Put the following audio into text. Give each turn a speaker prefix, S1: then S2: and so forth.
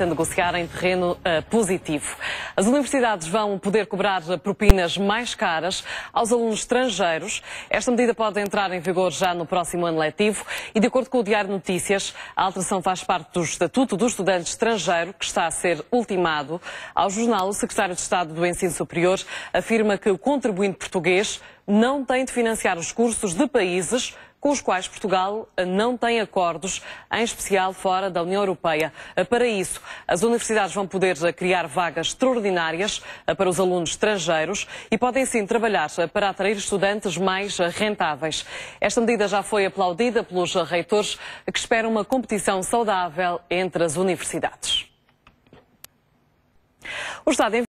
S1: a negociar em terreno uh, positivo. As universidades vão poder cobrar propinas mais caras aos alunos estrangeiros. Esta medida pode entrar em vigor já no próximo ano letivo e, de acordo com o Diário Notícias, a alteração faz parte do Estatuto do Estudante Estrangeiro, que está a ser ultimado. Ao jornal, o secretário de Estado do Ensino Superior afirma que o contribuinte português não tem de financiar os cursos de países com os quais Portugal não tem acordos, em especial fora da União Europeia. Para isso, as universidades vão poder criar vagas extraordinárias eh, para os alunos estrangeiros e podem sim trabalhar eh, para atrair estudantes mais eh, rentáveis. Esta medida já foi aplaudida pelos reitores que esperam uma competição saudável entre as universidades. O Estado